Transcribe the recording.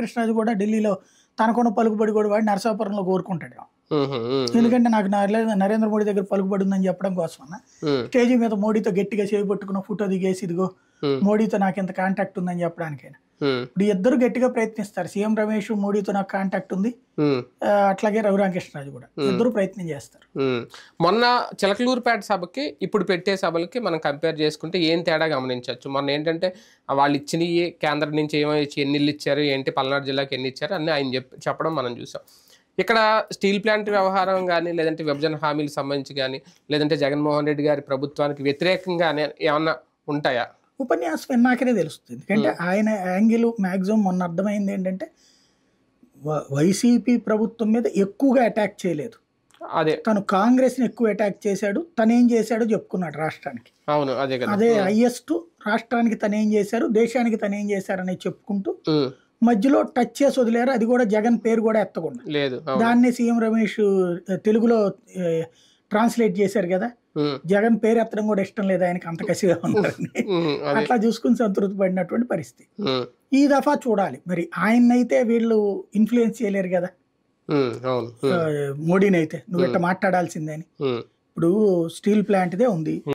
కృష్ణరాజు కూడా ఢిల్లీలో తనకున్న పలుకుబడి కూడా వాడు నరసాపురంలో కోరుకుంటాడు ఎందుకంటే నాకు నరేంద్ర మోడీ దగ్గర పలుకుబడి ఉందని చెప్పడం కోసం స్టేజ్ మీద మోడీతో గట్టిగా చేపట్టుకున్న ఫోటో దిగేసి ఇదిగో మోడీతో నాకు ఇంత కాంటాక్ట్ ఉందని చెప్పడానికైనా ఇప్పుడు ఇద్దరు గట్టిగా ప్రయత్నిస్తారు సీఎం రమేష్ మోడీతో నాకు కాంటాక్ట్ ఉంది అట్లాగే రఘు రామకృష్ణరాజు కూడా ఇద్దరు ప్రయత్నం చేస్తారు మొన్న చిలకలూరుపేట సభకి ఇప్పుడు పెట్టే సభలకి మనం కంపేర్ చేసుకుంటే ఏం తేడా గమనించవచ్చు మొన్న ఏంటంటే వాళ్ళు ఇచ్చినవి కేంద్రం నుంచి ఏమో ఎన్ని ఇచ్చారు ఏంటి పల్నాడు జిల్లాకి ఎన్ని ఇచ్చారు అన్ని ఆయన చెప్పడం మనం చూసాం ఇక్కడ స్టీల్ ప్లాంట్ వ్యవహారం కానీ లేదంటే విభజన హామీలకు సంబంధించి కానీ లేదంటే జగన్మోహన్ రెడ్డి గారి ప్రభుత్వానికి వ్యతిరేకంగా ఏమన్నా ఉంటాయా ఉపన్యాసం విన్నాకనే తెలుస్తుంది ఎందుకంటే ఆయన యాంగిల్ మ్యాక్సిమం మొన్న అర్థమైంది ఏంటంటే వైసీపీ ప్రభుత్వం మీద ఎక్కువగా అటాక్ చేయలేదు అదే తను కాంగ్రెస్ని ఎక్కువ అటాక్ చేశాడు తనేం చేశాడో చెప్పుకున్నాడు రాష్ట్రానికి అవును అదే అదే హైయెస్ట్ రాష్ట్రానికి తనేం చేశారు దేశానికి తనేం అనేది చెప్పుకుంటూ మధ్యలో టచ్ చేసి వదిలేరు అది కూడా జగన్ పేరు కూడా ఎత్తకుండా లేదు దాన్ని సీఎం రమేష్ తెలుగులో ట్రాన్స్లేట్ చేశారు కదా జగన్ పేరు ఎత్తడం కూడా ఇష్టం లేదు ఆయనకి అంత కసిగా ఉంటారని అట్లా చూసుకుని సంతృప్తి పడినటువంటి పరిస్థితి ఈ దఫా చూడాలి మరి ఆయన్నైతే వీళ్ళు ఇన్ఫ్లుయెన్స్ చేయలేరు కదా మోడీని అయితే నువ్వు ఇట్లా మాట్లాడాల్సిందే అని ఇప్పుడు స్టీల్ ప్లాంట్దే ఉంది